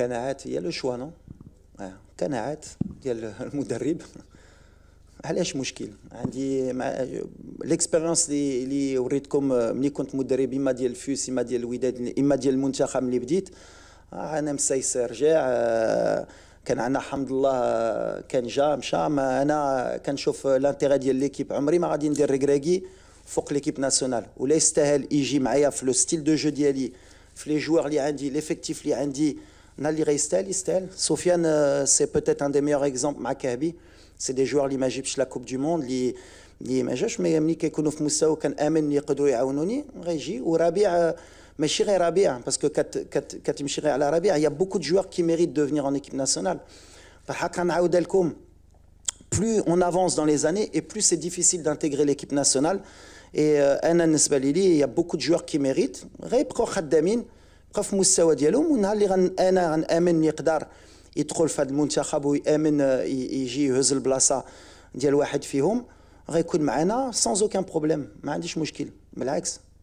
قناعات هي لو شوا نو آه، قناعات ديال المدرب علاش مشكل عندي مع ليكسبيريونس اللي وريتكم ملي كنت مدرب اما ديال الفوس اما ديال الوداد اما ديال المنتخب ملي بديت آه، انا مسايس رجع آه، كان عندنا حمد الله كان جا مشى انا كنشوف لانتيغي ديال ليكيب عمري ما غادي ندير ركراكي فوق ليكيب ناسيونال ولا يستاهل يجي معايا في لو ستيل دو جو ديالي في لي جوار اللي عندي ليفيكتيف اللي عندي Nalirestel, Istel, Sofiane, euh, c'est peut-être un des meilleurs exemples. Maccabi, c'est des joueurs l'image de la Coupe du Monde. L'image, mais il y a un Moussa ou un Amen qui peut être un Ou Rabia, euh, mais Chiré Rabia, hein, parce que quand il y a la Rabia, il y a beaucoup de joueurs qui méritent de venir en équipe nationale. Par Hakan Aoudelkoum, plus on avance dans les années et plus c'est difficile d'intégrer l'équipe nationale. Et euh, Anan Nesbalili, il y a beaucoup de joueurs qui méritent. Rébko Khaddamine, في المستوى ديالهم والنهار اللي غن انا غنامن يقدر يدخل في هذا المنتخب ويامن آه، يجي يهز البلاصه ديال واحد فيهم غيكون معنا سانز اوكان بروبليم ما عنديش مشكل بالعكس